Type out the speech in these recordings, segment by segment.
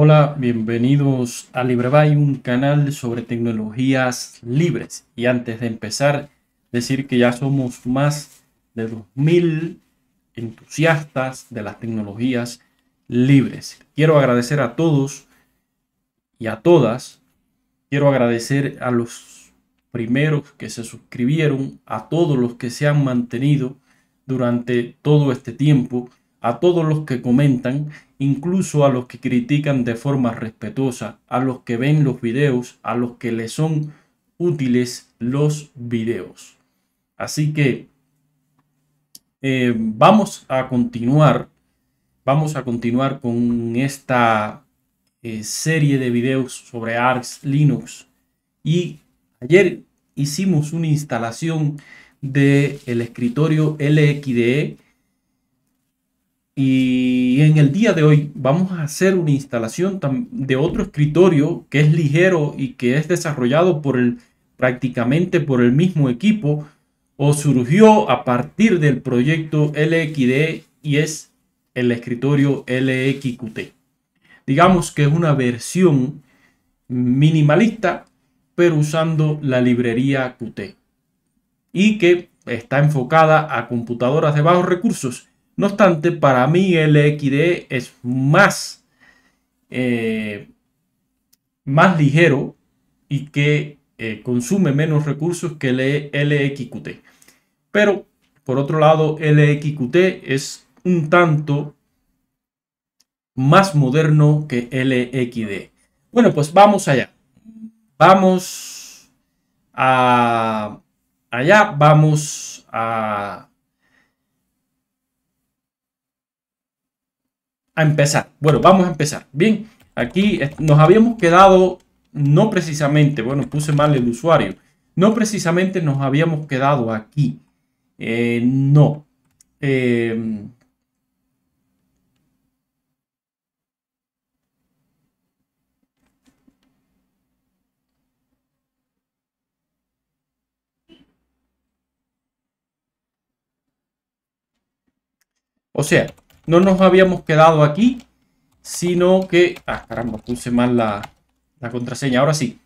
Hola, bienvenidos a LibreBay, un canal sobre tecnologías libres. Y antes de empezar, decir que ya somos más de 2.000 entusiastas de las tecnologías libres. Quiero agradecer a todos y a todas. Quiero agradecer a los primeros que se suscribieron, a todos los que se han mantenido durante todo este tiempo a todos los que comentan, incluso a los que critican de forma respetuosa, a los que ven los videos, a los que les son útiles los videos. Así que eh, vamos a continuar, vamos a continuar con esta eh, serie de videos sobre Arch Linux. Y ayer hicimos una instalación del el escritorio LXDE y en el día de hoy vamos a hacer una instalación de otro escritorio que es ligero y que es desarrollado por prácticamente por el mismo equipo o surgió a partir del proyecto LXD y es el escritorio LXQT. Digamos que es una versión minimalista pero usando la librería Qt y que está enfocada a computadoras de bajos recursos no obstante, para mí LXD es más, eh, más ligero y que eh, consume menos recursos que el LXQT. Pero, por otro lado, LXQT es un tanto más moderno que LXD. Bueno, pues vamos allá. Vamos a allá, vamos a a empezar. Bueno, vamos a empezar. Bien, aquí nos habíamos quedado, no precisamente, bueno, puse mal el usuario, no precisamente nos habíamos quedado aquí. Eh, no. Em, o sea, no nos habíamos quedado aquí, sino que... Ah, caramba, puse mal la, contraseña. Ahora sí.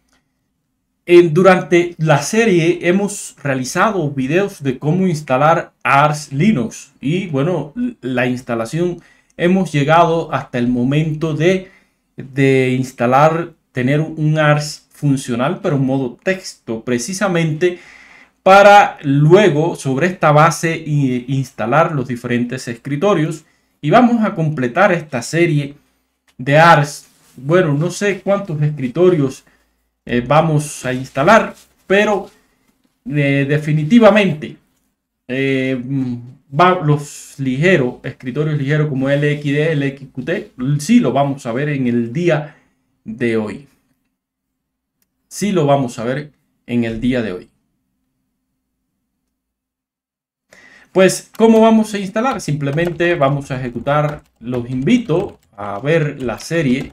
En, durante la serie hemos realizado videos de cómo instalar Ars Linux. Y bueno, la instalación hemos llegado hasta el momento de, de instalar, tener un Ars funcional, pero en modo texto, precisamente para luego sobre esta base instalar los diferentes escritorios y vamos a completar esta serie de Ars. Bueno, no sé cuántos escritorios eh, vamos a instalar, pero eh, definitivamente eh, mm, los ligeros, escritorios ligeros como LXD, LXQT, sí lo vamos a ver en el día de hoy. Sí lo vamos a ver en el día de hoy. Pues, ¿cómo vamos a instalar? Simplemente vamos a ejecutar, los invito a ver la serie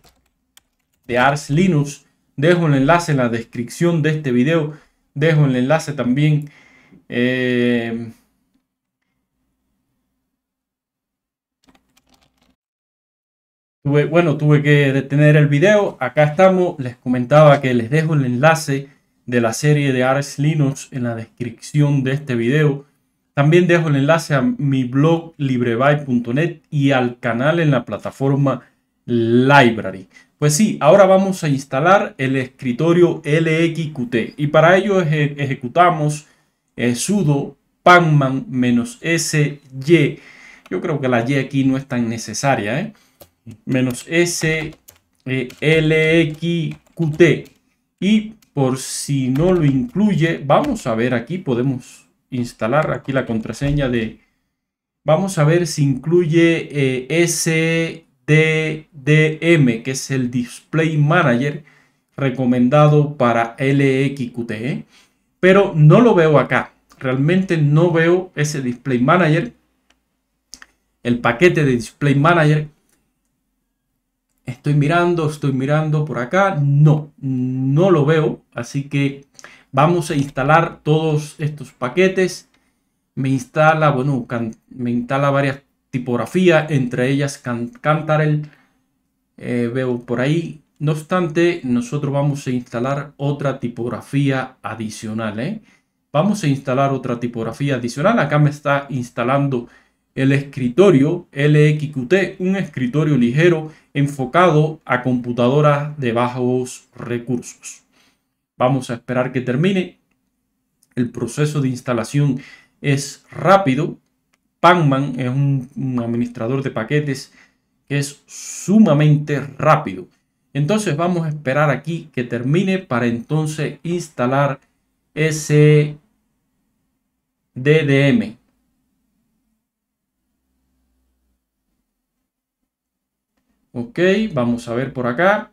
de Ars Linux. Dejo el enlace en la descripción de este video. Dejo el enlace también eh, bueno, tuve que detener el video. Acá estamos. Les comentaba que les dejo el enlace de la serie de Ars Linux en la descripción de este video. También dejo el enlace a mi blog libreby.net y al canal en la plataforma Library. Pues sí, ahora vamos a instalar el escritorio LXQT y para ello ejecutamos eh, sudo panman-sy. Yo creo que la Y aquí no es tan necesaria, ¿eh? Menos S, eh, LXQT. Y por si no lo incluye, vamos a ver aquí, podemos instalar aquí la contraseña de... Vamos a ver si incluye eh, SDDM, que es el Display Manager recomendado para LXQTE. ¿eh? Pero no lo veo acá. Realmente no veo ese Display Manager. El paquete de Display Manager. Estoy mirando, estoy mirando por acá. No, no lo veo. Así que Vamos a instalar todos estos paquetes. Me instala, bueno, me instala varias tipografías, entre ellas Cantarell, Cantarel. Eh, veo por ahí. No obstante, nosotros vamos a instalar otra tipografía adicional. ¿eh? Vamos a instalar otra tipografía adicional. Acá me está instalando el escritorio LXQT, un escritorio ligero enfocado a computadoras de bajos recursos. Vamos a esperar que termine. El proceso de instalación es rápido. Panman es un, administrador de paquetes que es sumamente rápido. Entonces vamos a esperar aquí que termine para entonces instalar ese DDM. Ok, vamos a ver por acá.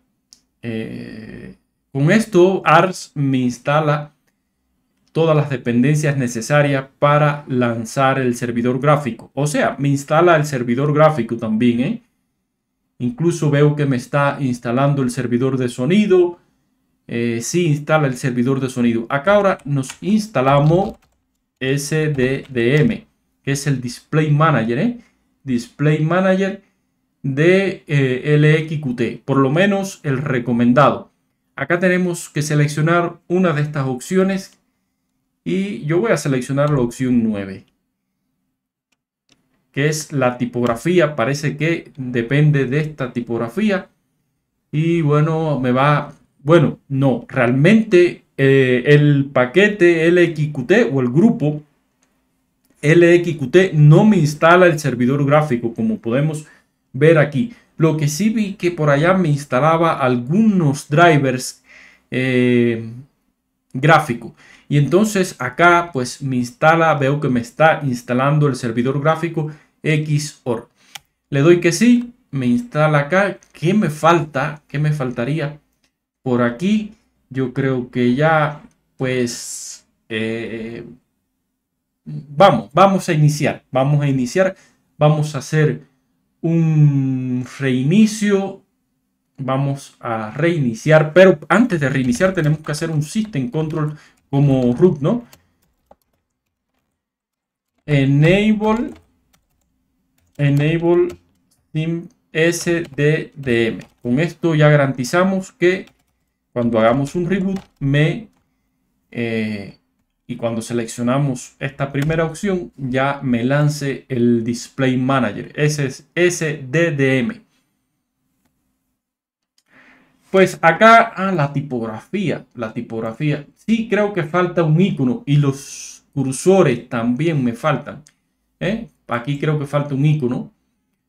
Eh, con esto, ARS me instala todas las dependencias necesarias para lanzar el servidor gráfico. O sea, me instala el servidor gráfico también. ¿eh? Incluso veo que me está instalando el servidor de sonido. Eh, sí instala el servidor de sonido. Acá ahora nos instalamos SDDM, que es el Display Manager. ¿eh? Display Manager de LXQT, por lo menos el recomendado. Acá tenemos que seleccionar una de estas opciones y yo voy a seleccionar la opción 9 que es la tipografía, parece que depende de esta tipografía. Y bueno, me va, bueno, no, realmente eh, el paquete LXQT o el grupo LXQT no me instala el servidor gráfico, como podemos ver aquí. Lo que sí vi que por allá me instalaba algunos drivers eh, gráficos. Y entonces acá pues me instala, veo que me está instalando el servidor gráfico XOR. Le doy que sí, me instala acá. ¿Qué me falta? ¿Qué me faltaría? Por aquí yo creo que ya pues eh, vamos, vamos a iniciar. Vamos a iniciar. Vamos a hacer un reinicio. Vamos a reiniciar, pero antes de reiniciar tenemos que hacer un system control como root, ¿no? Enable, enable sim SDDM. Con esto ya garantizamos que cuando hagamos un reboot me eh, y cuando seleccionamos esta primera opción ya me lance el Display Manager. Ese es SDDM. Pues acá a ah, la tipografía, la tipografía. Sí creo que falta un icono y los cursores también me faltan. ¿eh? Aquí creo que falta un icono,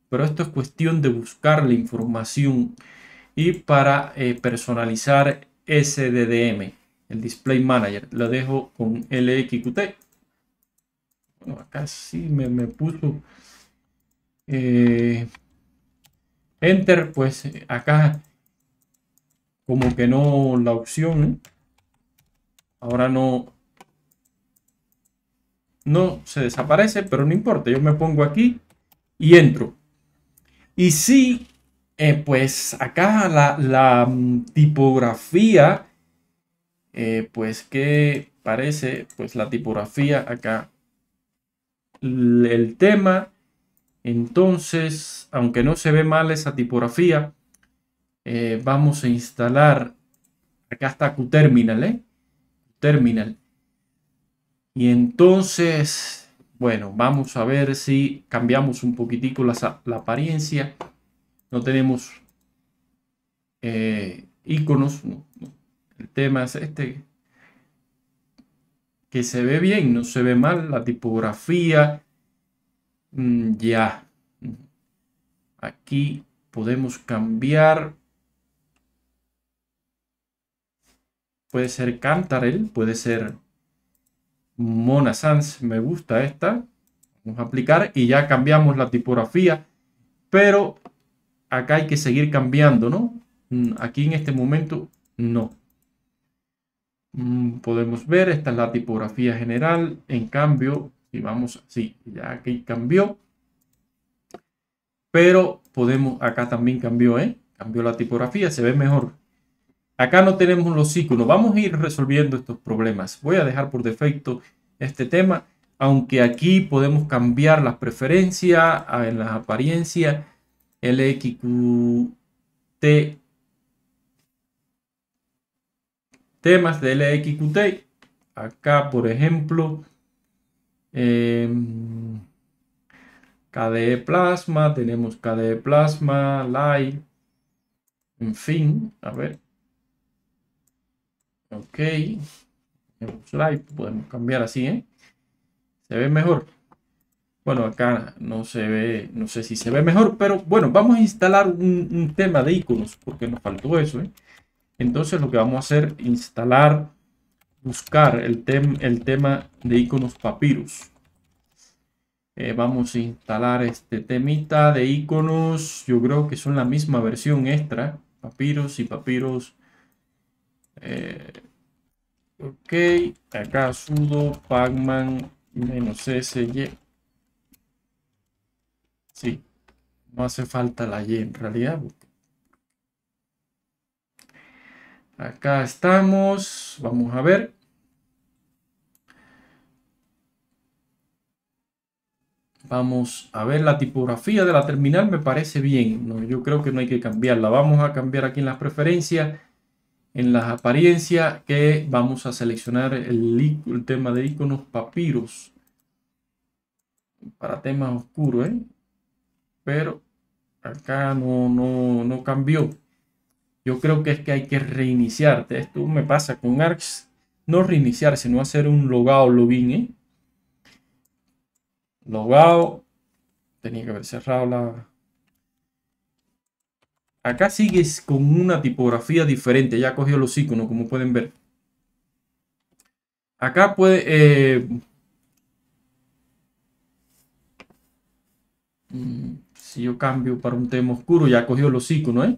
pero esto es cuestión de buscar la información y para eh, personalizar SDDM el Display Manager. La dejo con LXQT. Bueno, acá sí me, puso. Eh, enter, pues acá como que no la opción. ¿eh? Ahora no. No se desaparece, pero no importa. Yo me pongo aquí y entro. Y sí, eh, pues acá la mm, tipografía eh, pues que parece pues la tipografía acá el tema entonces aunque no se ve mal esa tipografía eh, vamos a instalar acá está QTerminal ¿eh? terminal y entonces bueno vamos a ver si cambiamos un poquitico la, la apariencia no tenemos eh, iconos el tema es este, que se ve bien, no se ve mal, la tipografía, mm, ya. Aquí podemos cambiar. Puede ser Cantarel, puede ser Mona Sans, me gusta esta. Vamos a aplicar y ya cambiamos la tipografía, pero acá hay que seguir cambiando, ¿no? Mm, aquí en este momento no. Mm, podemos ver, esta es la tipografía general. En cambio, si vamos así, ya aquí cambió. Pero podemos, acá también cambió, ¿eh? Cambió la tipografía, se ve mejor. Acá no tenemos los círculos, Vamos a ir resolviendo estos problemas. Voy a dejar por defecto este tema. Aunque aquí podemos cambiar las preferencias en las apariencias. LXQT temas de LXQT. Acá, por ejemplo, em, KDE Plasma, tenemos KDE Plasma, Live, en fin, a ver. Ok, Live, podemos cambiar así, ¿eh? Se ve mejor. Bueno, acá no se ve, no sé si se ve mejor, pero bueno, vamos a instalar un, un tema de iconos, porque nos faltó eso, ¿eh? Entonces lo que vamos a hacer, instalar, buscar el, el tema de iconos papiros. Eh, vamos a instalar este temita de iconos. Yo creo que son la misma versión extra. Papiros y papiros. Eh, ok, acá sudo pacman -sy. Sí, no hace falta la Y en realidad. Acá estamos. Vamos a ver. Vamos a ver la tipografía de la terminal. Me parece bien. yo creo que no hay que cambiarla. Vamos a cambiar aquí en las preferencias. En las apariencias que vamos a seleccionar el, tema de iconos papiros. Para temas oscuros, ¿eh? Pero acá no, no, no cambió yo creo que es que hay que reiniciarte. Esto me pasa con ARX. no reiniciar, sino hacer un logado login. ¿eh? Logado, tenía que haber cerrado la... Acá sigues con una tipografía diferente, ya ha cogido los iconos, como pueden ver. Acá puede... Eh, mm, si yo cambio para un tema oscuro, ya cogido los iconos, ¿eh?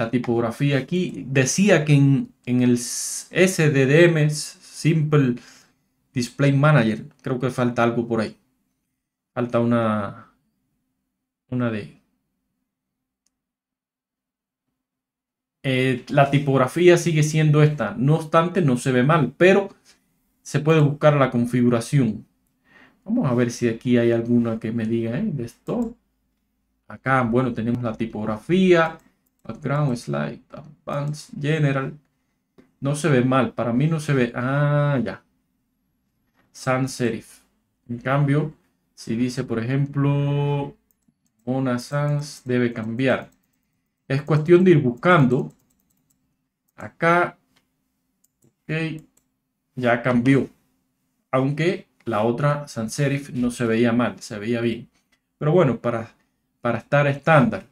la tipografía aquí. Decía que en, el SDDM, Simple Display Manager, creo que falta algo por ahí. Falta una, una de... Eh, la tipografía sigue siendo esta. No obstante, no se ve mal, pero se puede buscar la configuración. Vamos a ver si aquí hay alguna que me diga, eh, De esto. Acá, bueno, tenemos la tipografía. Background, slide, advanced, general. No se ve mal, para mí no se ve. Ah, ya. Sans Serif. En cambio, si dice, por ejemplo, una Sans debe cambiar. Es cuestión de ir buscando. Acá. Ok. Ya cambió. Aunque la otra sans serif no se veía mal, se veía bien. Pero bueno, para, para estar estándar.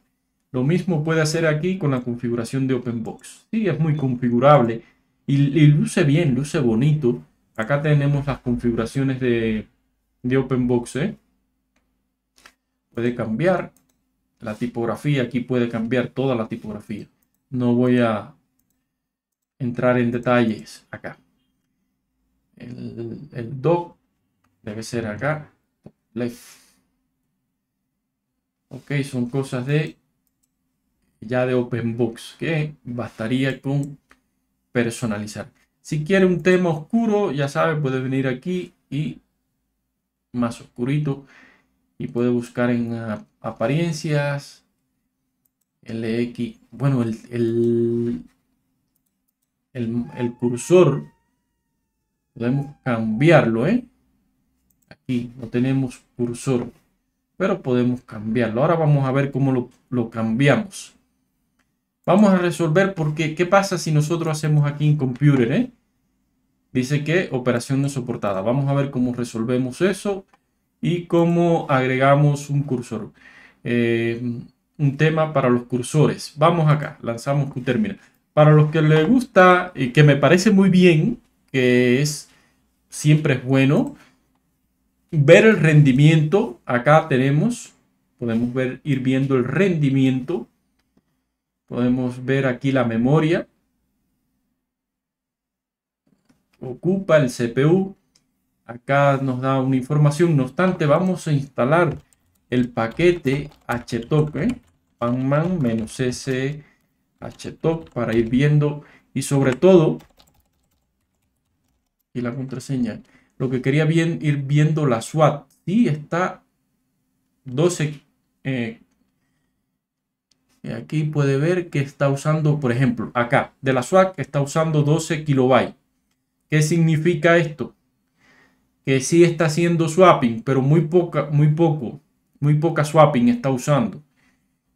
Lo mismo puede hacer aquí con la configuración de OpenBox. Sí, es muy configurable y, luce bien, luce bonito. Acá tenemos las configuraciones de, de OpenBox. ¿eh? Puede cambiar la tipografía. Aquí puede cambiar toda la tipografía. No voy a entrar en detalles acá. El, el doc debe ser acá. Ok, son cosas de ya de Open Books, que bastaría con personalizar. Si quiere un tema oscuro, ya sabe, puede venir aquí y más oscurito y puede buscar en ah, apariencias LX. Bueno, el, el, el, cursor podemos cambiarlo, ¿eh? Aquí no tenemos cursor, pero podemos cambiarlo. Ahora vamos a ver cómo lo, lo cambiamos. Vamos a resolver porque, ¿qué pasa si nosotros hacemos aquí en computer? Eh? Dice que operación no soportada. Vamos a ver cómo resolvemos eso y cómo agregamos un cursor. Eh, un tema para los cursores. Vamos acá, lanzamos un término. Para los que les gusta y que me parece muy bien, que es siempre es bueno ver el rendimiento. Acá tenemos, podemos ver, ir viendo el rendimiento Podemos ver aquí la memoria. Ocupa el CPU. Acá nos da una información. No obstante, vamos a instalar el paquete htop. ¿eh? Panman-s htop para ir viendo. Y sobre todo, y la contraseña. Lo que quería bien ir viendo la SWAT. Sí está 12 aquí puede ver que está usando, por ejemplo, acá, de la SWAC está usando 12 kilobytes. ¿Qué significa esto? Que sí está haciendo swapping, pero muy poca, muy poco, muy poca swapping está usando.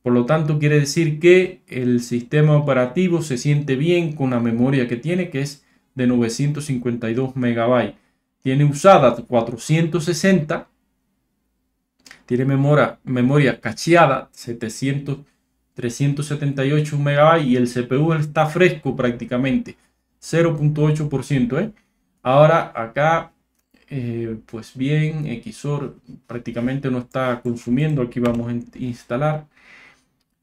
Por lo tanto, quiere decir que el sistema operativo se siente bien con la memoria que tiene, que es de 952 megabytes. Tiene usada 460. Tiene memoria, memoria cacheada 700 378 MB y el CPU está fresco prácticamente, 0.8%. ¿eh? Ahora acá, eh, pues bien, XOR prácticamente no está consumiendo. Aquí vamos a instalar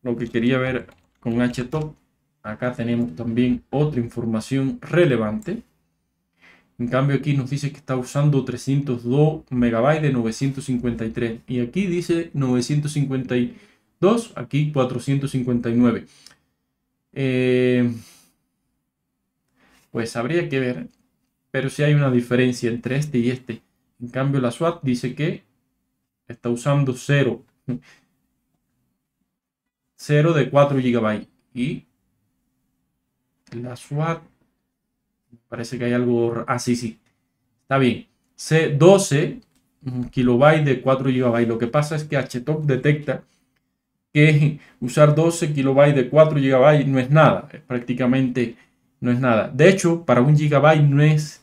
lo que quería ver con HTOP. Acá tenemos también otra información relevante. En cambio aquí nos dice que está usando 302 MB de 953. Y aquí dice 953 2, aquí 459. Eh, pues habría que ver, pero si hay una diferencia entre este y este. En cambio, la SWAT dice que está usando 0. 0 de 4 GB. Y la SWAT, parece que hay algo... Ah, sí, sí. Está bien. C12 kilobytes de 4 GB. Lo que pasa es que HTOP detecta que usar 12 kilobytes de 4 gigabytes no es nada, prácticamente no es nada. De hecho, para un gigabyte no es,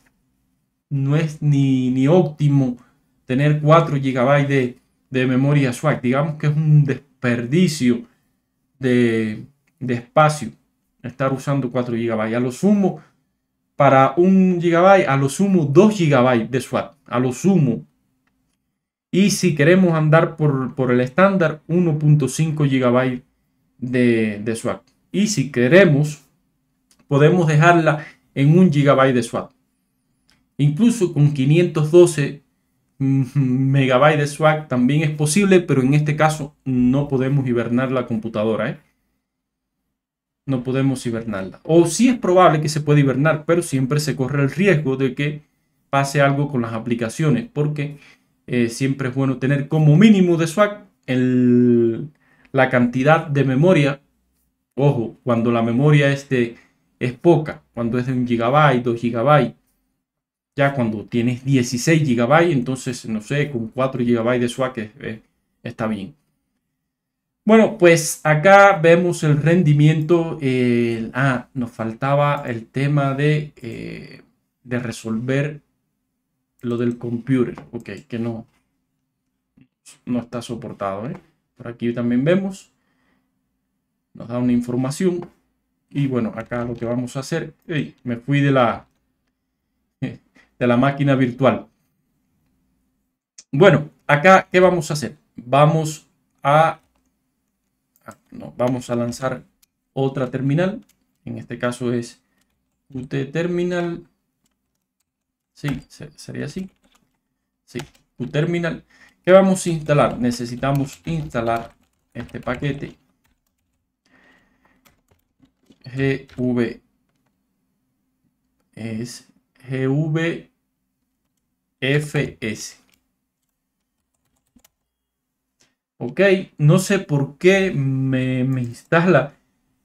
no es ni, ni óptimo tener 4 gigabytes de, memoria SWAT. Digamos que es un desperdicio de, de espacio estar usando 4 gigabytes. A lo sumo, para un gigabyte, a lo sumo 2 gigabytes de SWAT, a lo sumo y si queremos andar por, el estándar, 1.5 GB de, swap. Y si queremos, podemos dejarla en 1 GB de swap Incluso con 512 MB mm, de swap también es posible, pero en este caso no podemos hibernar la computadora. ¿eh? No podemos hibernarla. O sí es probable que se pueda hibernar, pero siempre se corre el riesgo de que pase algo con las aplicaciones, porque eh, siempre es bueno tener como mínimo de swap la cantidad de memoria. Ojo, cuando la memoria es, este es poca, cuando es de un gigabyte, 2 GB, ya cuando tienes 16 GB, entonces no sé, con 4 gigabytes de swap está bien. Bueno, pues acá vemos el rendimiento. ah, nos faltaba el tema de, eh, de resolver lo del computer, ok, que no, no está soportado. ¿eh? Por aquí también vemos, nos da una información. Y bueno, acá lo que vamos a hacer, me fui de la, de la máquina virtual. Bueno, acá, ¿qué vamos a hacer? Vamos a, ah, no, vamos a lanzar otra terminal. En este caso es UT Terminal Sí, sería así. Sí, terminal. ¿Qué vamos a instalar? Necesitamos instalar este paquete. GV. Es GVFS. Ok, no sé por qué me, instala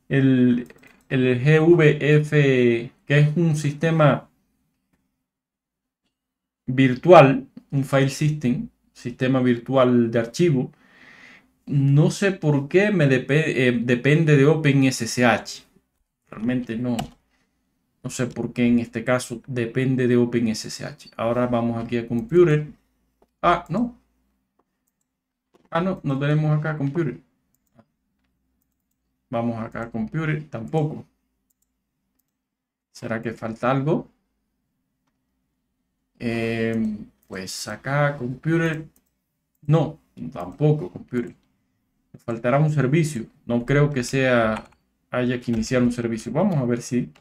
el, el GVF, que es un sistema virtual, un file system, sistema virtual de archivo, no sé por qué me eh, depende de OpenSSH. Realmente no, no sé por qué en este caso depende de OpenSSH. Ahora vamos aquí a Computer. Ah, no. Ah, no, no tenemos acá Computer. Vamos acá a Computer, tampoco. ¿Será que falta algo? Eh, pues acá, computer. No, tampoco, computer. faltará un servicio. No creo que sea haya que iniciar un servicio. Vamos a ver si.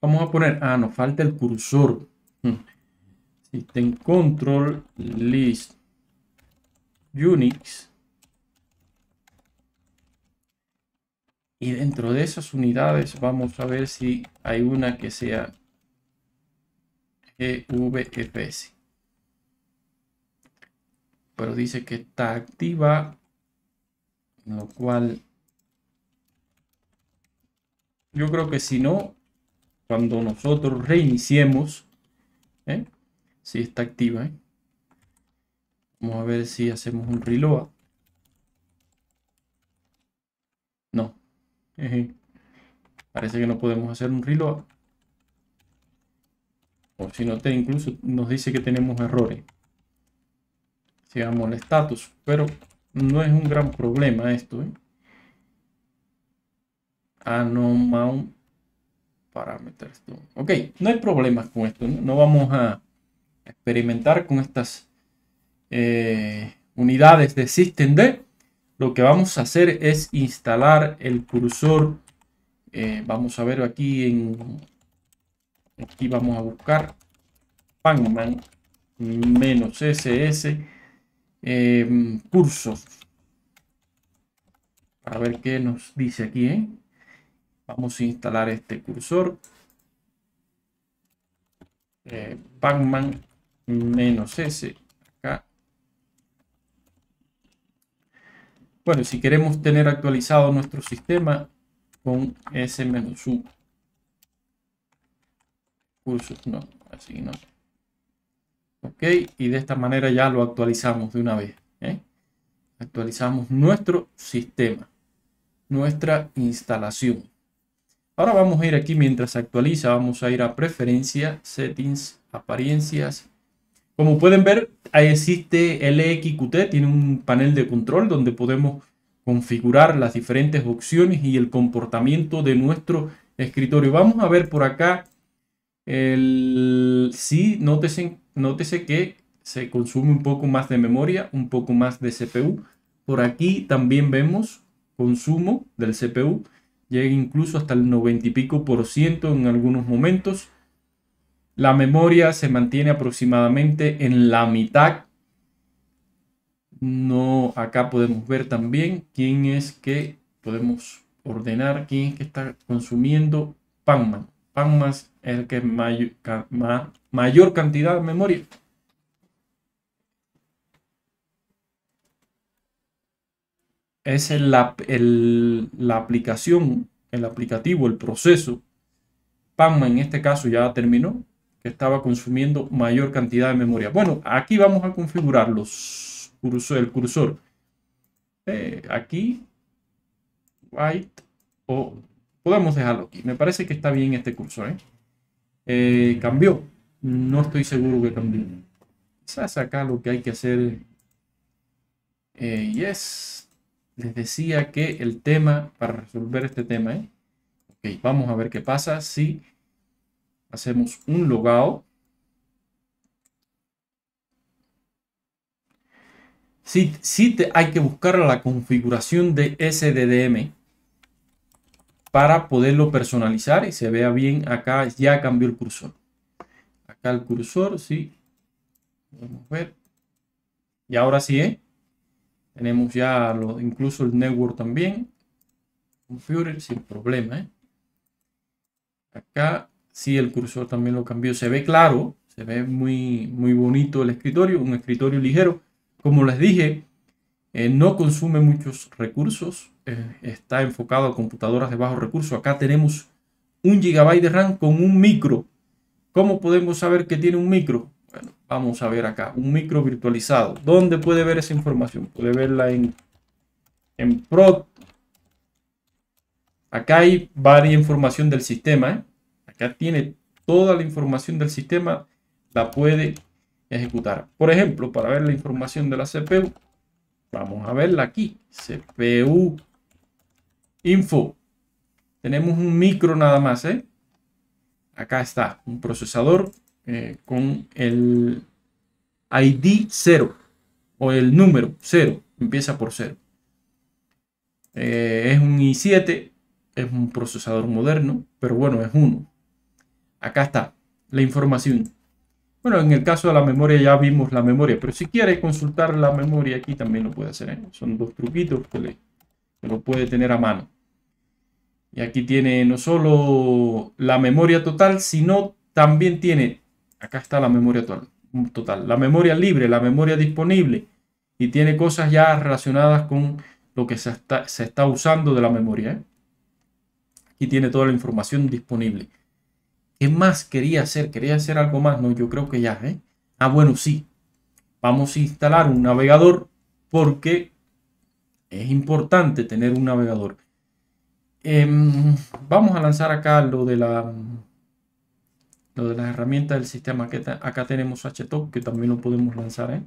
Vamos a poner. Ah, nos falta el cursor. System hmm. control list Unix. Y dentro de esas unidades vamos a ver si hay una que sea GVFS. E Pero dice que está activa, lo cual yo creo que si no, cuando nosotros reiniciemos, ¿eh? si está activa, ¿eh? vamos a ver si hacemos un reload. No, Parece que no podemos hacer un reload. O si no, te incluso nos dice que tenemos errores. Sigamos el status. Pero no es un gran problema esto. ¿eh? Anon Ok, no hay problemas con esto. No, vamos a experimentar con estas eh, unidades de systemd lo que vamos a hacer es instalar el cursor. Eh, vamos a ver aquí en... Aquí vamos a buscar Pacman SS em, cursos. A ver qué nos dice aquí. ¿eh? Vamos a instalar este cursor. Eh, Pacman ss Bueno, si queremos tener actualizado nuestro sistema con s-u cursos, no, así no. Ok, y de esta manera ya lo actualizamos de una vez. ¿eh? Actualizamos nuestro sistema, nuestra instalación. Ahora vamos a ir aquí mientras se actualiza, vamos a ir a preferencia, settings, apariencias. Como pueden ver, ahí existe LXQT, tiene un panel de control donde podemos configurar las diferentes opciones y el comportamiento de nuestro escritorio. Vamos a ver por acá el sí, nótese, nótese que se consume un poco más de memoria, un poco más de CPU. Por aquí también vemos consumo del CPU, llega incluso hasta el 90 y pico por ciento en algunos momentos la memoria se mantiene aproximadamente en la mitad. No, acá podemos ver también quién es que podemos ordenar, quién es que está consumiendo Panma. Panma es el que mayor, mayor cantidad de memoria. Es la aplicación, el aplicativo, el proceso. Panma en este caso ya terminó, estaba consumiendo mayor cantidad de memoria. Bueno, aquí vamos a configurar los el cursor. Eh, aquí, white, o podemos dejarlo aquí. Me parece que está bien este cursor. ¿eh? Eh, cambió. No estoy seguro que cambió. Quizás acá lo que hay que hacer es... Les decía que el tema, para resolver este tema, vamos a ver qué pasa si hacemos un logout. Si sí, hay que buscar la configuración de SDDM para poderlo personalizar y se vea bien. Acá ya cambió el cursor. Acá el cursor, sí. Vamos a ver. Y ahora sí, ¿eh? Tenemos ya lo, incluso el network también. Configure sin problema, ¿eh? Acá sí el cursor también lo cambió. Se ve claro, se ve muy, muy bonito el escritorio, un escritorio ligero. Como les dije, eh, no consume muchos recursos, eh, está enfocado a computadoras de bajo recurso. Acá tenemos un gigabyte de RAM con un micro. ¿Cómo podemos saber que tiene un micro? Bueno, vamos a ver acá, un micro virtualizado. ¿Dónde puede ver esa información? Puede verla en, en Pro. Acá hay varias información del sistema, ¿eh? Acá tiene toda la información del sistema, la puede ejecutar. Por ejemplo, para ver la información de la CPU, vamos a verla aquí. CPU info. Tenemos un micro nada más. ¿eh? Acá está un procesador eh, con el ID 0 o el número 0. Empieza por 0. Eh, es un i7, es un procesador moderno, pero bueno, es uno. Acá está la información. Bueno, en el caso de la memoria ya vimos la memoria, pero si quiere consultar la memoria aquí también lo puede hacer. ¿eh? Son dos truquitos que, lo puede tener a mano. Y aquí tiene no solo la memoria total, sino también tiene, acá está la memoria total, total, la memoria libre, la memoria disponible. Y tiene cosas ya relacionadas con lo que se está, usando de la memoria. ¿eh? Aquí tiene toda la información disponible. ¿Qué más quería hacer? ¿Quería hacer algo más? No, yo creo que ya, ¿eh? Ah, bueno, sí. Vamos a instalar un navegador porque es importante tener un navegador. Em, vamos a lanzar acá lo de la de las herramientas del sistema. Que acá tenemos HTOP que también lo podemos lanzar. ¿eh?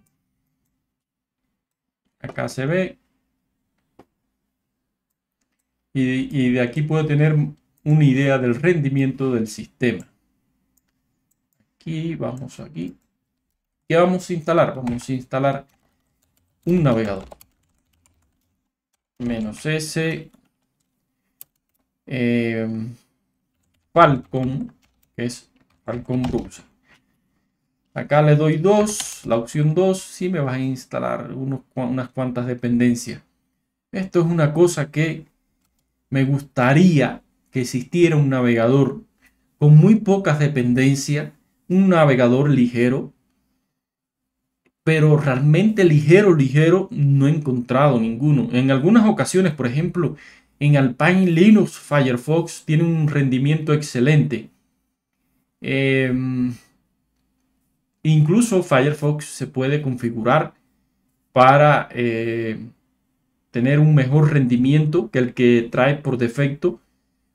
Acá se ve. y de aquí puedo tener una idea del rendimiento del sistema. Aquí vamos aquí. ¿Qué vamos a instalar? Vamos a instalar un navegador. Menos S. Em, Falcon, que es Falcon Browser. Acá le doy 2, la opción 2, sí me vas a instalar unos, unas cuantas dependencias. Esto es una cosa que me gustaría que existiera un navegador con muy pocas dependencias, un navegador ligero, pero realmente ligero, ligero, no he encontrado ninguno. En algunas ocasiones, por ejemplo, en Alpine Linux Firefox tiene un rendimiento excelente. Em, incluso Firefox se puede configurar para eh, tener un mejor rendimiento que el que trae por defecto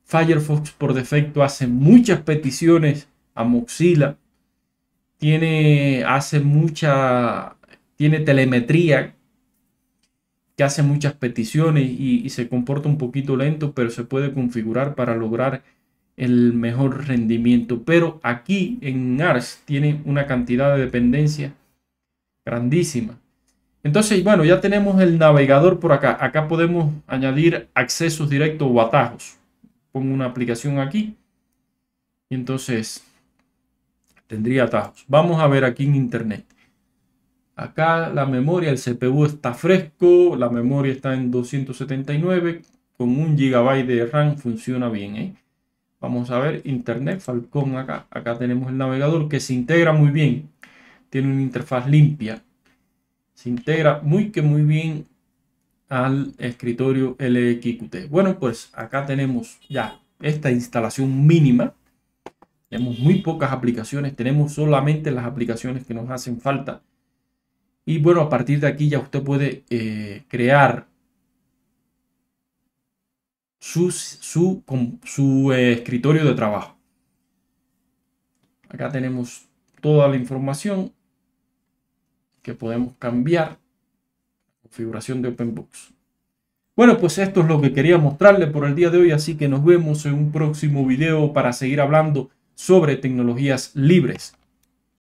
Firefox por defecto hace muchas peticiones a Mozilla. Tiene, hace mucha, tiene telemetría que hace muchas peticiones y, y, se comporta un poquito lento, pero se puede configurar para lograr el mejor rendimiento. Pero aquí en Ars tiene una cantidad de dependencia grandísima. Entonces, bueno, ya tenemos el navegador por acá. Acá podemos añadir accesos directos o atajos pongo una aplicación aquí y entonces tendría atajos. Vamos a ver aquí en internet. Acá la memoria, el CPU está fresco, la memoria está en 279, con un gigabyte de RAM funciona bien. ¿eh? Vamos a ver Internet Falcón acá. Acá tenemos el navegador que se integra muy bien. Tiene una interfaz limpia. Se integra muy que muy bien al escritorio LXQT. Bueno, pues acá tenemos ya esta instalación mínima. Tenemos muy pocas aplicaciones, tenemos solamente las aplicaciones que nos hacen falta. Y bueno, a partir de aquí ya usted puede eh, crear su, su eh, escritorio de trabajo. Acá tenemos toda la información que podemos cambiar configuración de OpenBox. Bueno, pues esto es lo que quería mostrarle por el día de hoy, así que nos vemos en un próximo video para seguir hablando sobre tecnologías libres.